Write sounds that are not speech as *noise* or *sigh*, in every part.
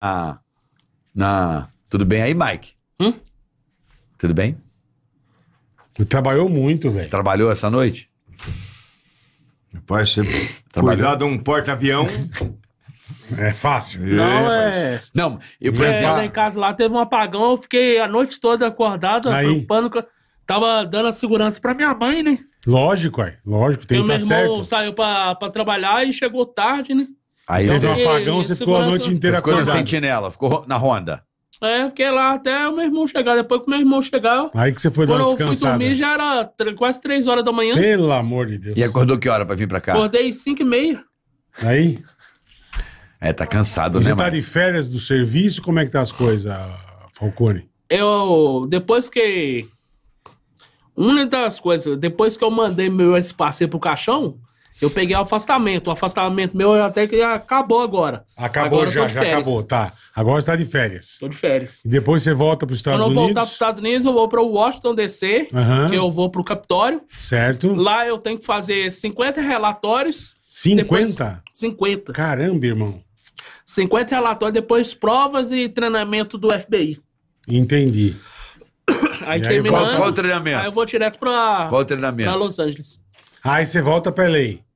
Ah, na. Tudo bem aí, Mike? Hum? Tudo bem? trabalhou muito, velho. Trabalhou essa noite? pode ser cuidado um porta-avião. *laughs* É fácil. Não, é. é. Não, eu, por É, em casa lá teve um apagão, eu fiquei a noite toda acordado, Aí. preocupando. com- Tava dando a segurança pra minha mãe, né? Lógico, é. Lógico, tem E que meu tá irmão certo. saiu pra, pra trabalhar e chegou tarde, né? Aí teve então, um apagão, você ficou a noite inteira você ficou acordado. Ficou na sentinela, ficou na ronda. É, fiquei lá até o meu irmão chegar. Depois que o meu irmão chegar. Aí que você foi dar uma Quando eu fui dormir já era quase três horas da manhã. Pelo amor de Deus. E acordou que hora pra vir pra cá? Acordei cinco e meia. Aí? É, tá cansado, né, e né, Você tá de férias do serviço? Como é que tá as coisas, Falcone? Eu, depois que... Uma das coisas, depois que eu mandei meu espaço passeio pro caixão, eu peguei o afastamento. O afastamento meu até que acabou agora. Acabou agora já, já acabou, tá. Agora você tá de férias. Tô de férias. E depois você volta para os Estados Unidos? Eu não Unidos. voltar para os Estados Unidos, eu vou para Washington DC, uhum. que eu vou para o Capitório. Certo. Lá eu tenho que fazer 50 relatórios. 50? Depois, 50. Caramba, irmão. 50 relatórios, depois provas e treinamento do FBI. Entendi. Aí, aí terminando, qual, qual treinamento? Aí eu vou direto para Qual treinamento? Pra Los Angeles. Aí você volta para LA.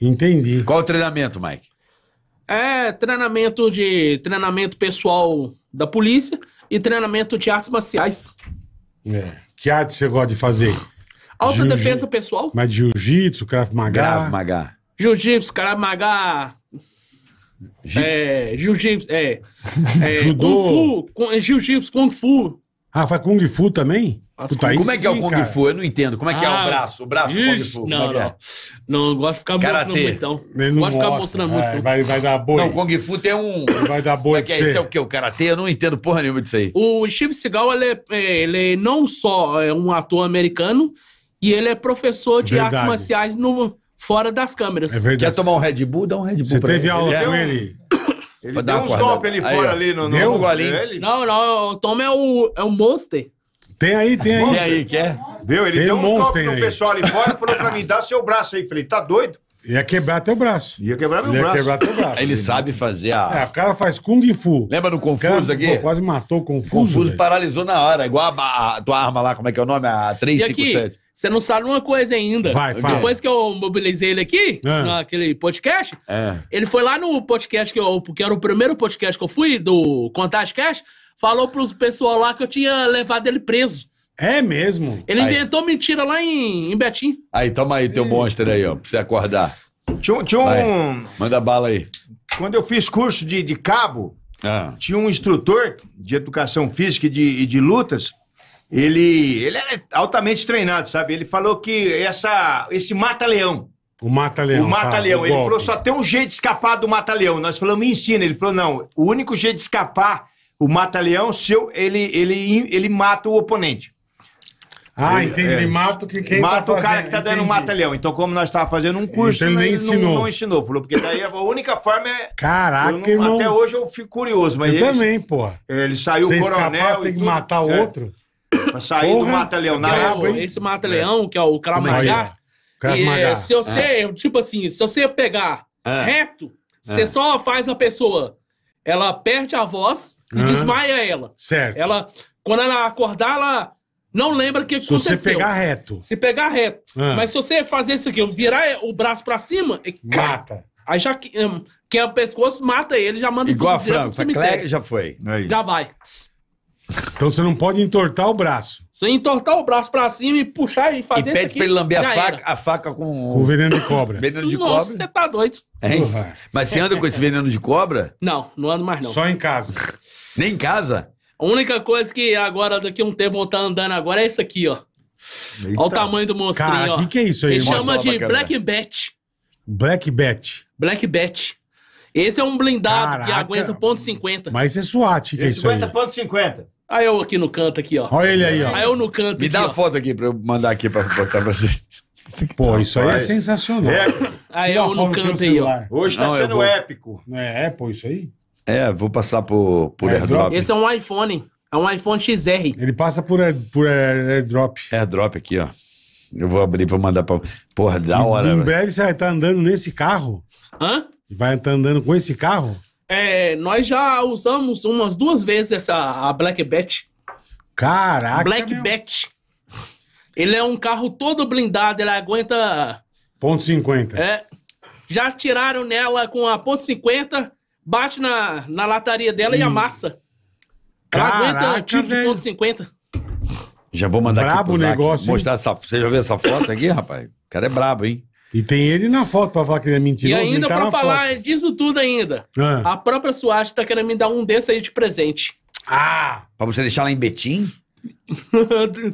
Entendi. Qual o treinamento, Mike? É treinamento de treinamento pessoal da polícia e treinamento de artes marciais. É. Que arte você gosta de fazer? Alta defesa pessoal. Mas jiu-jitsu, Krav Maga. Krav Maga. Jiu-jitsu, Krav Maga. Jiu é, jiu-jitsu, é. é *laughs* Judô. Kung Fu, jiu-jitsu, Kung Fu. Ah, faz Kung Fu também? As Puta, como é que é o Kung cara. Fu? Eu não entendo. Como é que ah, é o ah, braço? O braço ixi, Kung Fu. Não, é, é? não. não gosto de ficar mostrando muito, então. não gosto de ficar mostrando é, muito. Vai, vai dar boi. Não, o Kung Fu tem um... vai dar boi é que é, Esse é o que? O Karatê? Eu não entendo porra nenhuma disso aí. O Steve Seagal, ele é, é ele não só é um ator americano, e ele é professor de verdade. artes marciais no, fora das câmeras. É verdade. Quer tomar um Red Bull? Dá um Red Bull Você teve ele. aula ele com ele? Ele deu uns um top ali fora, ali no, no, Não, não. O Tom é o, é o Monster. Tem aí, tem aí. Tem aí, quer? Viu? Ele tem deu um uns golpes no aí. pessoal ali fora, falou pra mim, dá seu braço aí. Falei, tá doido? Ia quebrar teu braço. Ia quebrar meu Ia braço. quebrar teu braço. *laughs* Ele sabe fazer a. É, o cara faz Kung Fu. Lembra do Confuso cara, aqui? Pô, quase matou o Confuso. Confuso velho. paralisou na hora, igual a, a, tua arma lá, como é que é o nome? A 357. Você não sabe uma coisa ainda. Vai, fala. Depois que eu mobilizei ele aqui, é. naquele podcast, é. ele foi lá no podcast que eu. que era o primeiro podcast que eu fui, do Contagem Cash falou os pessoal lá que eu tinha levado ele preso. É mesmo? Ele Aí. inventou mentira lá em, em Betim. Aí, toma aí teu hum. monstro aí, ó, pra você acordar. Tinha, tinha um... Manda bala aí. Quando eu fiz curso de, de cabo, ah. tinha um instrutor de educação física e de, de lutas, ele, ele era altamente treinado, sabe? Ele falou que essa, esse mata-leão. O mata-leão. O tá, mata-leão. Tá, ele golpe. falou: só tem um jeito de escapar do mata-leão. Nós falamos, me ensina. Ele falou: não, o único jeito de escapar o mata-leão, ele, ele, ele mata o oponente. Ah, ele, entendi. É, ele mata o que quem tá Mata tá o cara que tá dando entendi. mata-leão. Então, como nós estávamos fazendo um curso, então, ele ensinou. Não, não, ensinou. Falou, porque daí a única forma é. Caraca, não, irmão. Até hoje eu fico curioso, mas eu ele. também, pô. Ele saiu Você é coronel. Capaz, tem que matar o é. outro. É. Pra sair Porra, do mata-leão. Na época, esse mata-leão, é. que é o Kramagá. É, é, se você, tipo assim, se você pegar reto, você só faz a pessoa ela perde a voz e desmaia ela. Certo. Ela, quando ela acordar, ela não lembra o que se aconteceu. Se pegar reto. Se pegar reto. Mas se você fazer isso aqui, virar o braço para cima, e mata. Aí já que, um, o pescoço, mata ele, já manda Igual a França, já foi. Aí. Já vai. Então você não pode entortar o braço. Você entortar o braço pra cima e puxar e fazer E pede isso aqui, pra ele lamber a faca, a faca com o veneno de cobra. *laughs* veneno de Nossa, cobra. você tá doido. Hein? Mas você anda com esse veneno de cobra? Não, não ando mais não. Só em casa. Nem em casa? A única coisa que agora, daqui a um tempo, eu vou estar tá andando agora é isso aqui, ó. Olha o tamanho do monstrinho, Cara, o ó. que, que é isso aí, Ele chama de pra Black Bat. Black Bat. Black Bat. Esse é um blindado que aguenta ponto .50. Mas é SWAT, que é isso aí? 50.50. Aí eu aqui no canto, aqui, ó. Olha ele aí, ó. Aí eu no canto. Me aqui, dá ó. a foto aqui pra eu mandar aqui pra botar pra vocês. Tá, pô, isso aí é sensacional. É. Aí eu no canto aí, ó. Hoje tá Não, sendo vou- épico. Não é, é, pô, isso aí? É, vou passar por, por é airdrop. Esse é um iPhone. É um iPhone XR. Ele passa por, por airdrop. Airdrop aqui, ó. Eu vou abrir, vou mandar pra. Porra, da hora. Em breve você vai estar tá andando nesse carro? Hã? Vai estar tá andando com esse carro? É, nós já usamos umas duas vezes essa a Black Bat. Caraca. Black meu... Bat. Ele é um carro todo blindado, ele aguenta. Ponto 50. É. Já tiraram nela com a ponto 50, bate na, na lataria dela hum. e amassa. Ela Caraca, aguenta tiro velho. de ponto 50. Já vou mandar brabo aqui pro negócio, mostrar hein? essa. Você já viu essa foto aqui, rapaz? O cara é brabo, hein? E tem ele na foto pra falar que ele é mentiroso. E ainda tá pra falar foto. o tudo ainda. Ah. A própria Suárez tá querendo me dar um desse aí de presente. Ah! Pra você deixar lá em Betim? *laughs*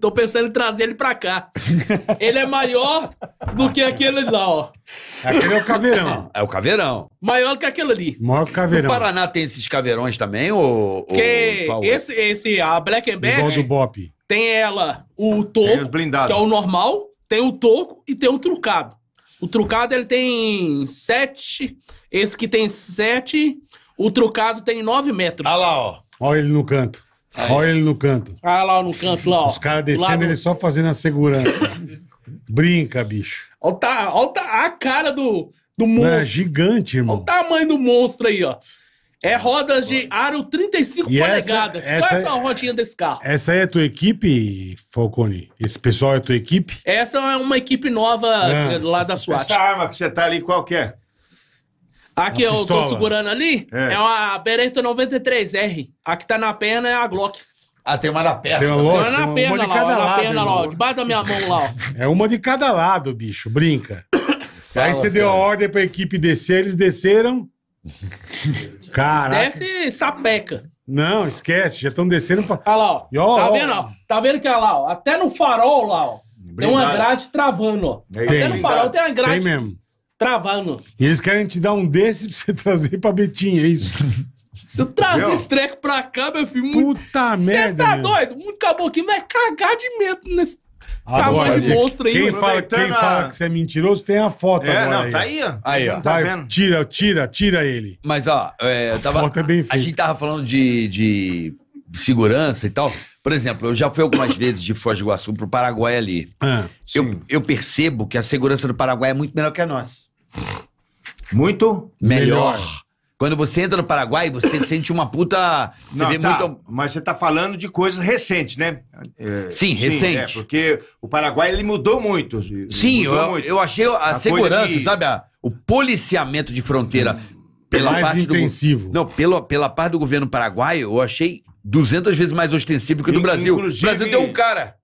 Tô pensando em trazer ele pra cá. Ele é maior do que aquele lá, ó. Aquele é o caveirão. É o caveirão. Maior do que aquele ali. Maior que o caveirão. O Paraná tem esses caveirões também, ou... Que ou... esse, esse, a Black and Igual do Bop. Tem ela, o toco, que é o normal, tem o toco e tem o trucado. O trucado ele tem sete. Esse que tem sete. O trucado tem nove metros. Olha lá, ó. Olha ele no canto. Aí. Olha ele no canto. Olha lá no canto, lá, ó. Os caras descendo, ele só fazendo a segurança. Brinca, bicho. Olha, olha a cara do, do é monstro. É gigante, irmão. Olha o tamanho do monstro aí, ó. É rodas de aro 35 e polegadas. Essa, Só essa, rodinha desse carro. Essa é a tua equipe, Falcone? Esse pessoal é a tua equipe? Essa é uma equipe nova é. lá da SWAT. Essa arma que você tá ali, qual que é? Aqui eu tô segurando ali é, é uma Beretta 93R. A que tá na perna é a Glock. Ah, tem uma na perna. Tem uma, lógico, tem uma na perna, uma de lá, cada uma lado, na perna irmão. lá, debaixo da minha mão lá. Ó. É uma de cada lado, bicho, brinca. Aí você sério. deu a ordem pra equipe descer, eles desceram. *laughs* Caraca. Desce sapeca. Não, esquece, já estão descendo pra. Olha lá, ó. E, ó tá ó, vendo, ó. Tá vendo que lá, ó. Até no farol lá, ó. Tem uma grade travando, ó. Tem, Até no farol tem uma grade. Tem mesmo. Travando. E eles querem te dar um desse pra você *laughs* trazer pra Betinha, é isso? Se eu trazer meu. esse treco pra cá, meu filho. Puta muito... merda. Você tá meu. doido? Muito caboclo vai cagar de medo nesse Agora, ah, tá de monstro aí, quem, fala, quem a- fala que você é mentiroso tem a foto É, agora. não, tá aí, ó. Aí, ó. Tá vendo? Tira, tira, tira ele. Mas, ó, é, eu tava, foto é bem a gente tava falando de, de segurança e tal. Por exemplo, eu já fui algumas vezes de Foz do Iguaçu pro Paraguai ali. Ah, Eu, eu percebo que a segurança do Paraguai é muito melhor que a nossa. Muito? Melhor. Melhor. Quando você entra no Paraguai, você *coughs* sente uma puta. Você Não, vê tá, muito. Mas você tá falando de coisas recentes, né? É, sim, sim, é, recente. É, porque o Paraguai ele mudou muito. Ele sim, mudou eu, muito. eu achei a, a segurança, que... sabe? A, o policiamento de fronteira. Hum. Pela mais parte intensivo. Do, não, pela, pela parte do governo paraguaio, eu achei 200 vezes mais ostensivo que o do Brasil. o Brasil tem um cara.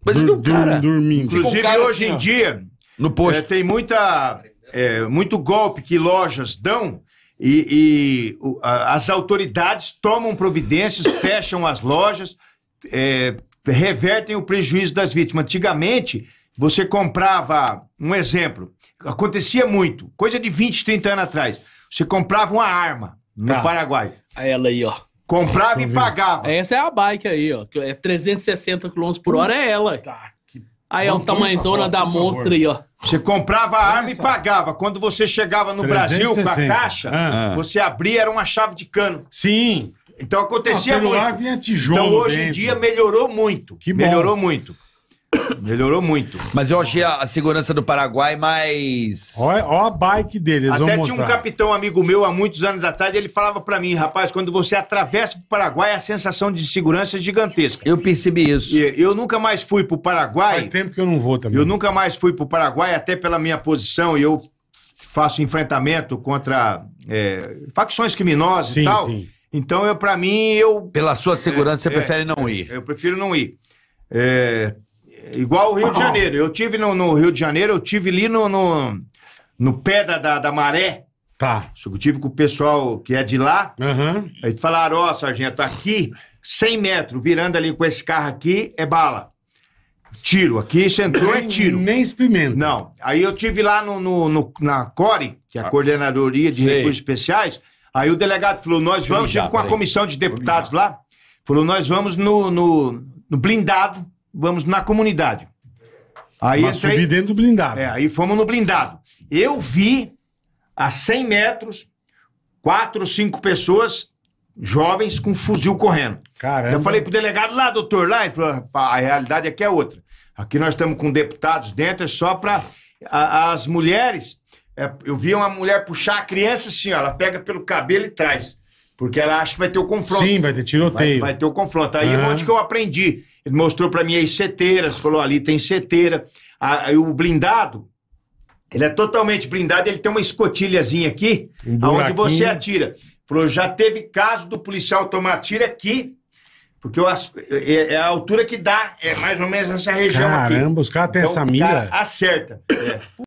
O Brasil tem um cara. Dormindo. Inclusive, um cara hoje assim, em dia, no posto. É, tem muita, é, muito golpe que lojas dão e, e as autoridades tomam providências, *coughs* fecham as lojas, é, revertem o prejuízo das vítimas. Antigamente, você comprava, um exemplo, acontecia muito, coisa de 20, 30 anos atrás, você comprava uma arma no tá. Paraguai. Ela aí, ó. Comprava e pagava. Essa é a bike aí, ó. É 360 km por hora, é ela. Tá, que... Aí é o tamanhazona da monstra aí, ó. Você comprava a arma Essa. e pagava. Quando você chegava no 360. Brasil com a caixa, ah. você abria, era uma chave de cano. Sim. Então acontecia Não, muito. Vinha tijolo então hoje dentro. em dia melhorou muito. Que bom. Melhorou muito. Melhorou muito. Mas eu achei a, a segurança do Paraguai mais. Olha, olha a bike deles Até tinha mostrar. um capitão amigo meu há muitos anos atrás, ele falava para mim, rapaz, quando você atravessa o Paraguai, a sensação de segurança é gigantesca. Eu percebi isso. E eu nunca mais fui pro Paraguai. Faz tempo que eu não vou também. Eu nunca mais fui pro Paraguai, até pela minha posição, e eu faço enfrentamento contra é, facções criminosas sim, e tal. Sim. Então, eu, para mim, eu. Pela sua segurança, é, você é, prefere não é, ir? Eu prefiro não ir. É, Igual o Rio de *coughs* Janeiro. Eu tive no, no Rio de Janeiro, eu tive ali no, no, no pé da, da, da maré. Tá. Eu tive com o pessoal que é de lá. Uhum. Aí falaram, ó, oh, sargento, tá aqui, 100 metros, virando ali com esse carro aqui, é bala. Tiro. Aqui você entrou, é tiro. Nem experimenta. Não. Aí eu tive lá no, no, no na CORE, que é a ah. Coordenadoria de Sei. Recursos Especiais. Aí o delegado falou, nós vamos... Tive com a comissão de deputados lá. Falou, nós vamos no, no, no blindado vamos na comunidade. Aí Mas entrei, subi dentro do blindado. É, aí fomos no blindado. Eu vi a 100 metros quatro, cinco pessoas jovens com fuzil correndo. Caramba. Eu falei pro delegado lá, doutor, lá, ele falou, a realidade aqui é outra. Aqui nós estamos com deputados dentro, é só para as mulheres. É, eu vi uma mulher puxar a criança assim, ó, ela pega pelo cabelo e traz. Porque ela acha que vai ter o confronto. Sim, vai ter tiroteio. Vai, vai ter o confronto. Aí uhum. onde que eu aprendi? Ele mostrou para mim as seteiras, falou ali tem seteira. Aí o blindado, ele é totalmente blindado, ele tem uma escotilhazinha aqui, um aonde você atira. Falou, já teve caso do policial tomar tiro aqui, porque eu, é, é, a altura que dá, é mais ou menos essa região Caramba, aqui. Caramba, os caras têm então, essa mira. acerta. É.